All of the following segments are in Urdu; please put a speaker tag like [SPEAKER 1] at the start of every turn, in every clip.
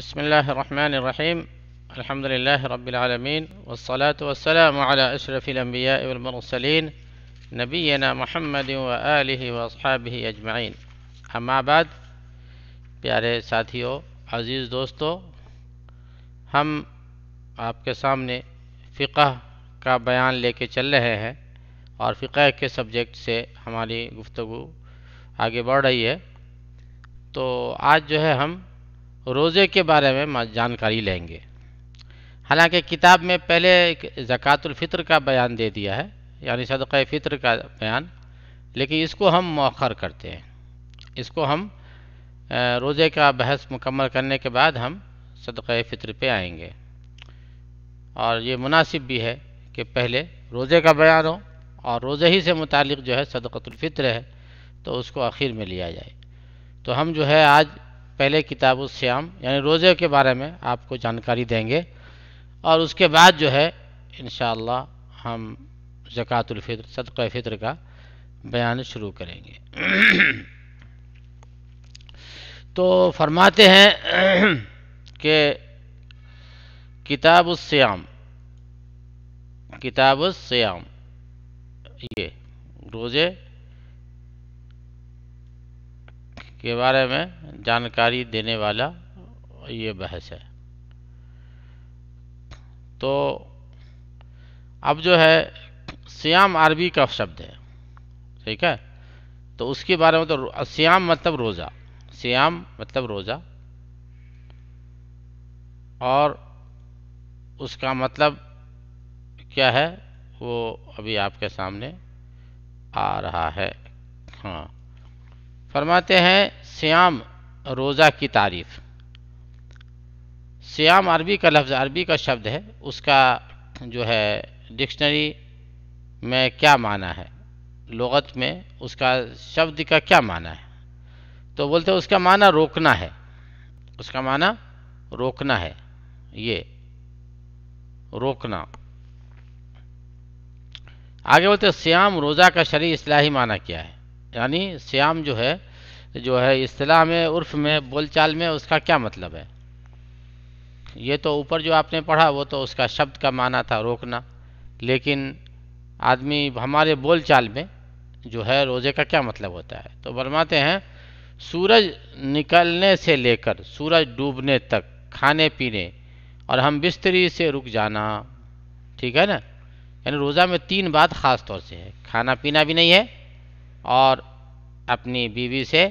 [SPEAKER 1] بسم الله الرحمن الرحيم الحمد لله رب العالمين والصلاة والسلام على أشرف الأنبياء والمرسلين نبينا محمد وآله وأصحابه أجمعين أما بعد प्यारे साथियों अज़ीज़ दोस्तों हम आपके सामने फ़िका का बयान लेके चल रहे हैं और फ़िका के सब्जेक्ट से हमारी गुफ्तु आगे बढ़ रही है तो आज जो है हम روزے کے بارے میں جانکاری لیں گے حالانکہ کتاب میں پہلے زکوٰۃ الفطر کا بیان دے دیا ہے یعنی صدقہ فطر کا بیان لیکن اس کو ہم مؤخر کرتے ہیں اس کو ہم روزے کا بحث مکمل کرنے کے بعد ہم صدقہ فطر پہ آئیں گے اور یہ مناسب بھی ہے کہ پہلے روزے کا بیان ہو اور روزے ہی سے متعلق جو ہے صدقۃ الفطر ہے تو اس کو آخر میں لیا جائے تو ہم جو ہے آج پہلے کتاب السیام یعنی روزے کے بارے میں آپ کو جانکاری دیں گے اور اس کے بعد جو ہے انشاءاللہ ہم زکوٰۃ الفطر صدقہ فطر کا بیان شروع کریں گے تو فرماتے ہیں کہ کتاب السیام کتاب السیام یہ روزے کے بارے میں جانکاری دینے والا یہ بحث ہے تو اب جو ہے سیام عربی کا شبد ہے ٹھیک ہے تو اس کے بارے میں تو سیام مطلب روزہ سیام مطلب روزہ اور اس کا مطلب کیا ہے وہ ابھی آپ کے سامنے آ رہا ہے ہاں فرماتے ہیں سیام روزہ کی تعریف سیام عربی کا لفظ عربی کا شبد ہے اس کا جو ہے ڈکشنری میں کیا معنی ہے لغت میں اس کا شبد کا کیا معنی ہے تو بولتے اس کا معنی روکنا ہے اس کا معنی روکنا ہے یہ روکنا آگے بولتے سیام روزہ کا شرع اصلاحی معنی کیا ہے یعنی سیام جو ہے جو ہے اصطلاح عرف میں بول چال میں اس کا کیا مطلب ہے یہ تو اوپر جو آپ نے پڑھا وہ تو اس کا شبد کا معنی تھا روکنا لیکن آدمی ہمارے بول چال میں جو ہے روزے کا کیا مطلب ہوتا ہے تو برماتے ہیں سورج نکلنے سے لے کر سورج ڈوبنے تک کھانے پینے اور ہم بستری سے رک جانا ٹھیک ہے نا یعنی روزہ میں تین بات خاص طور سے ہے کھانا پینا بھی نہیں ہے اور اپنی بیوی سے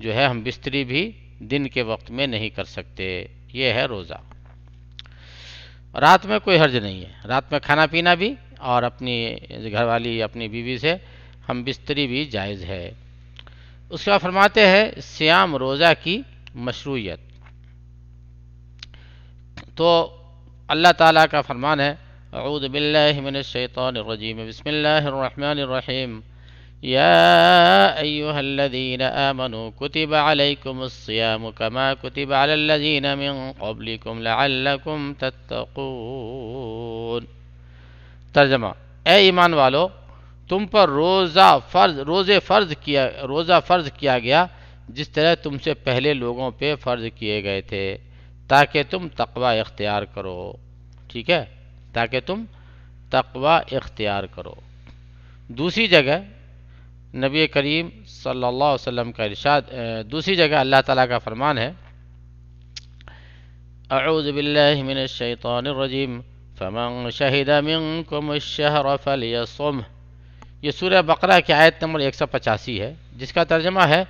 [SPEAKER 1] جو ہے ہم بستری بھی دن کے وقت میں نہیں کر سکتے یہ ہے روزہ رات میں کوئی حرج نہیں ہے رات میں کھانا پینا بھی اور اپنی گھر والی اپنی بیوی سے ہم بستری بھی جائز ہے اس کا فرماتے ہیں سیام روزہ کی مشروعیت تو اللہ تعالیٰ کا فرمان ہے اعوذ باللہ من الشیطان الرجیم بسم اللہ الرحمن الرحیم يا أيها الذين الذين آمنوا كتب كتب عليكم الصيام كما على من قبلكم لعلكم تتقون ترجمہ اے ایمان والو تم پر روزہ فرض روزے فرض کیا روزہ فرض کیا گیا جس طرح تم سے پہلے لوگوں پہ فرض کیے گئے تھے تاکہ تم تقوی اختیار کرو ٹھیک ہے تاکہ تم تقوی اختیار کرو دوسری جگہ نبی کریم صلی اللہ علیہ وسلم کا ارشاد دوسری جگہ اللہ تعالیٰ کا فرمان ہے اعوذ باللہ من الشیطان الرجیم فمن شہد منکم الشہر فلیصم یہ سورہ بقرہ کی آیت نمبر 185 پچاسی ہے جس کا ترجمہ ہے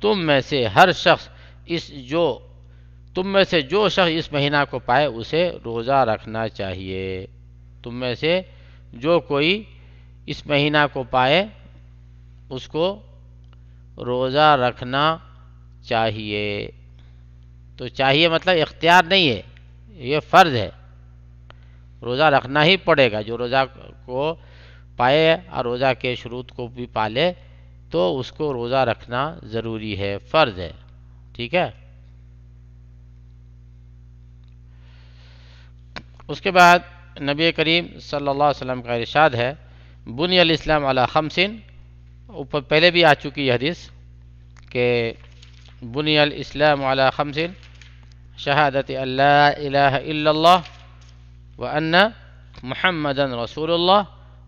[SPEAKER 1] تم میں سے ہر شخص اس جو تم میں سے جو شخص اس مہینہ کو پائے اسے روزہ رکھنا چاہیے تم میں سے جو کوئی اس مہینہ کو پائے اس کو روزہ رکھنا چاہیے تو چاہیے مطلب اختیار نہیں ہے یہ فرض ہے روزہ رکھنا ہی پڑے گا جو روزہ کو پائے اور روزہ کے شروط کو بھی پالے تو اس کو روزہ رکھنا ضروری ہے فرض ہے ٹھیک ہے اس کے بعد نبی کریم صلی اللہ علیہ وسلم کا ارشاد ہے بنی علیہ السلام خمسن اوپر پہلے بھی آ چکی یہ حدیث کہ بنی الاسلام علیہ خمس شہادت اللہ الہ الا و ان محمد رسول اللہ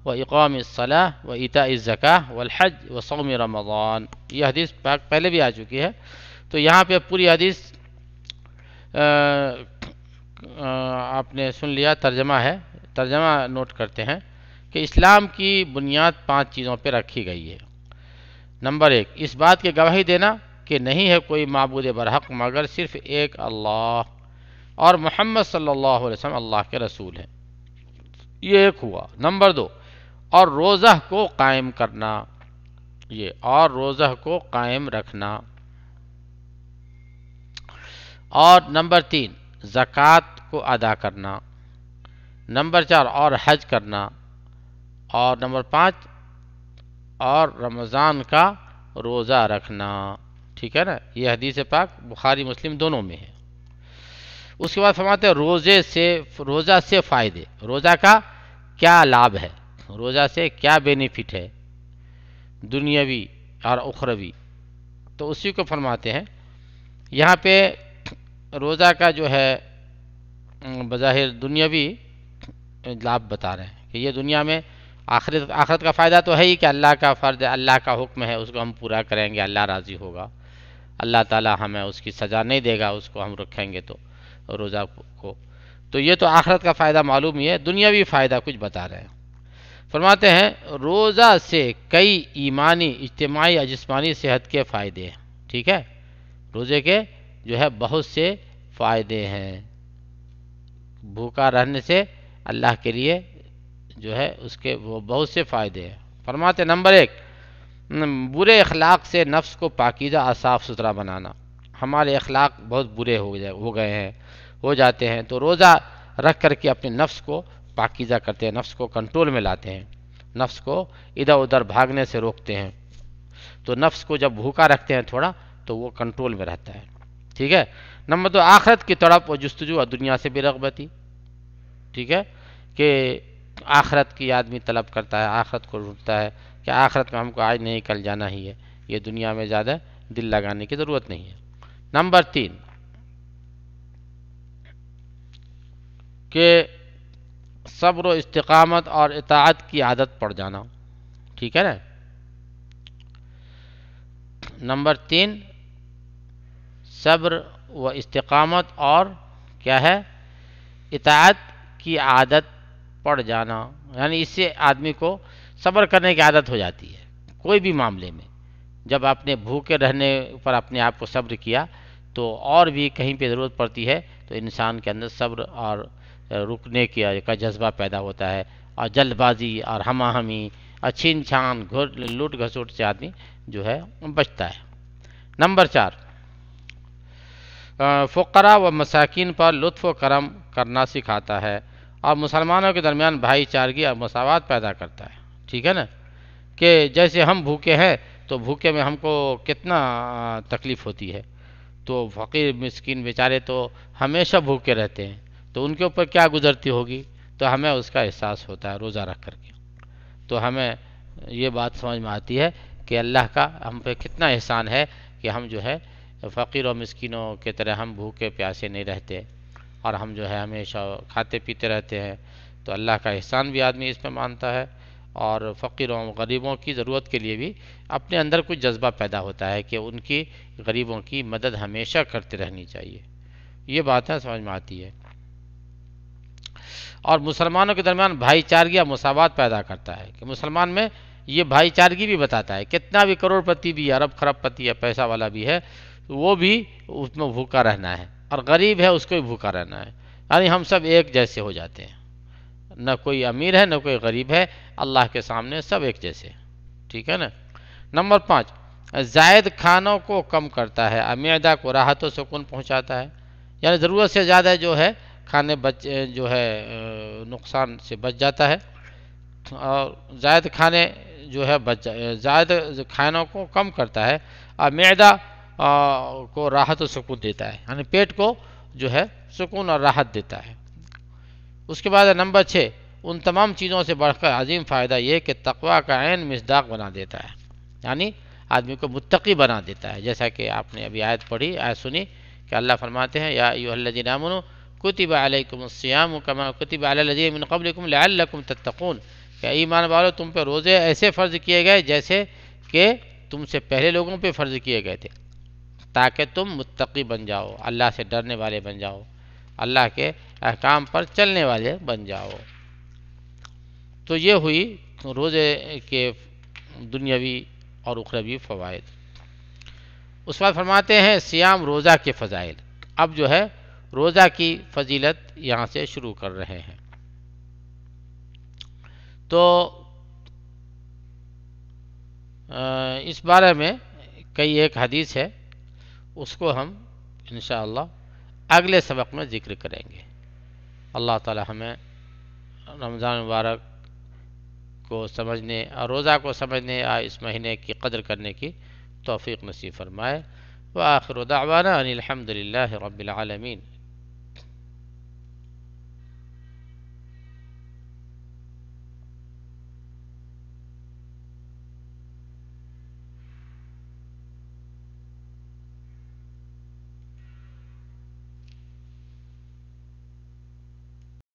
[SPEAKER 1] و اقام الصلاح و اطاء الزکا وحج و صوم رمضان یہ حدیث پہلے بھی آ چکی ہے تو یہاں پہ پوری حدیث آپ نے سن لیا ترجمہ ہے ترجمہ نوٹ کرتے ہیں کہ اسلام کی بنیاد پانچ چیزوں پہ رکھی گئی ہے نمبر ایک اس بات کی گواہی دینا کہ نہیں ہے کوئی معبود برحق مگر صرف ایک اللہ اور محمد صلی اللہ علیہ وسلم اللہ کے رسول ہیں یہ ایک ہوا نمبر دو اور روزہ کو قائم کرنا یہ اور روزہ کو قائم رکھنا اور نمبر تین زکوٰۃ کو ادا کرنا نمبر چار اور حج کرنا اور نمبر پانچ اور رمضان کا روزہ رکھنا ٹھیک ہے نا یہ حدیث پاک بخاری مسلم دونوں میں ہے اس کے بعد فرماتے ہیں روزے سے روزہ سے فائدے روزہ کا کیا لابھ ہے روزہ سے کیا بینیفٹ ہے دنیاوی اور اخروی تو اسی کو فرماتے ہیں یہاں پہ روزہ کا جو ہے بظاہر دنیاوی لابھ بتا رہے ہیں کہ یہ دنیا میں آخرت آخرت کا فائدہ تو ہے ہی کہ اللہ کا فرض اللہ کا حکم ہے اس کو ہم پورا کریں گے اللہ راضی ہوگا اللہ تعالی ہمیں اس کی سزا نہیں دے گا اس کو ہم رکھیں گے تو روزہ کو تو یہ تو آخرت کا فائدہ معلوم ہی ہے دنیاوی فائدہ کچھ بتا رہے ہیں فرماتے ہیں روزہ سے کئی ایمانی اجتماعی جسمانی صحت کے فائدے ہیں ٹھیک ہے روزے کے جو ہے بہت سے فائدے ہیں بھوکا رہنے سے اللہ کے لیے جو ہے اس کے وہ بہت سے فائدے ہیں فرماتے نمبر ایک برے اخلاق سے نفس کو پاکیزہ اور صاف ستھرا بنانا ہمارے اخلاق بہت برے ہو جائے ہو گئے ہیں ہو جاتے ہیں تو روزہ رکھ کر کے اپنے نفس کو پاکیزہ کرتے ہیں نفس کو کنٹرول میں لاتے ہیں نفس کو ادھر ادھر بھاگنے سے روکتے ہیں تو نفس کو جب بھوکا رکھتے ہیں تھوڑا تو وہ کنٹرول میں رہتا ہے ٹھیک ہے نمبر دو آخرت کی تڑپ و جستجو اور دنیا سے بھی رغبتی ٹھیک ہے کہ آخرت کی آدمی طلب کرتا ہے آخرت کو روٹتا ہے کہ آخرت میں ہم کو آج نہیں کل جانا ہی ہے یہ دنیا میں زیادہ دل لگانے کی ضرورت نہیں ہے نمبر تین کہ صبر و استقامت اور اطاعت کی عادت پڑ جانا ٹھیک ہے نا نمبر تین صبر و استقامت اور کیا ہے اطاعت کی عادت پڑ جانا یعنی اس سے آدمی کو صبر کرنے کی عادت ہو جاتی ہے کوئی بھی معاملے میں جب آپ نے بھوکے رہنے پر اپنے آپ کو صبر کیا تو اور بھی کہیں پہ ضرورت پڑتی ہے تو انسان کے اندر صبر اور رکنے کا جذبہ پیدا ہوتا ہے اور جلد بازی اور ہمی اور چھین چھان گھٹ لوٹ گھسوٹ سے آدمی جو ہے بچتا ہے نمبر چار فقرہ و مساکین پر لطف و کرم کرنا سکھاتا ہے اور مسلمانوں کے درمیان بھائی چارگی اور مساوات پیدا کرتا ہے ٹھیک ہے نا کہ جیسے ہم بھوکے ہیں تو بھوکے میں ہم کو کتنا تکلیف ہوتی ہے تو فقیر مسکین بیچارے تو ہمیشہ بھوکے رہتے ہیں تو ان کے اوپر کیا گزرتی ہوگی تو ہمیں اس کا احساس ہوتا ہے روزہ رکھ کر کے تو ہمیں یہ بات سمجھ میں آتی ہے کہ اللہ کا ہم پہ کتنا احسان ہے کہ ہم جو ہے فقیر و مسکینوں کے طرح ہم بھوکے پیاسے نہیں رہتے اور ہم جو ہے ہمیشہ کھاتے پیتے رہتے ہیں تو اللہ کا احسان بھی آدمی اس پہ مانتا ہے اور فقیروں غریبوں کی ضرورت کے لیے بھی اپنے اندر کچھ جذبہ پیدا ہوتا ہے کہ ان کی غریبوں کی مدد ہمیشہ کرتے رہنی چاہیے یہ بات ہے سمجھ میں آتی ہے اور مسلمانوں کے درمیان بھائی چارگی اور مساوات پیدا کرتا ہے کہ مسلمان میں یہ بھائی چارگی بھی بتاتا ہے کتنا بھی کروڑ پتی بھی عرب خرب پتی یا پیسہ والا بھی ہے وہ بھی اس میں بھوکا رہنا ہے اور غریب ہے اس کو بھی بھوکا رہنا ہے یعنی ہم سب ایک جیسے ہو جاتے ہیں نہ کوئی امیر ہے نہ کوئی غریب ہے اللہ کے سامنے سب ایک جیسے ٹھیک ہے نا نمبر پانچ زائد کھانوں کو کم کرتا ہے امیدہ کو راحت و سکون پہنچاتا ہے یعنی ضرورت سے زیادہ جو ہے کھانے بچ جو ہے نقصان سے بچ جاتا ہے اور زائد کھانے جو ہے بچ زائد کھانوں کو کم کرتا ہے اور معدہ کو راحت و سکون دیتا ہے یعنی پیٹ کو جو ہے سکون اور راحت دیتا ہے اس کے بعد نمبر چھ ان تمام چیزوں سے بڑھ کر عظیم فائدہ یہ کہ تقوا کا عین مصداق بنا دیتا ہے یعنی آدمی کو متقی بنا دیتا ہے جیسا کہ آپ نے ابھی آیت پڑھی آیت سنی کہ اللہ فرماتے ہیں یا ایو کما کتب علی الذین من قبلکم لعلکم تتقون کہ ایمان والو تم پہ روزے ایسے فرض کیے گئے جیسے کہ تم سے پہلے لوگوں پہ فرض کیے گئے تھے تاکہ تم متقی بن جاؤ اللہ سے ڈرنے والے بن جاؤ اللہ کے احکام پر چلنے والے بن جاؤ تو یہ ہوئی روزے کے دنیاوی اور اخروی فوائد اس بات فرماتے ہیں سیام روزہ کے فضائل اب جو ہے روزہ کی فضیلت یہاں سے شروع کر رہے ہیں تو اس بارے میں کئی ایک حدیث ہے اس کو ہم انشاءاللہ اگلے سبق میں ذکر کریں گے اللہ تعالی ہمیں رمضان مبارک کو سمجھنے اور روزہ کو سمجھنے اور اس مہینے کی قدر کرنے کی توفیق نصیب فرمائے وآخر دعوانا ان الحمد للہ رب العالمین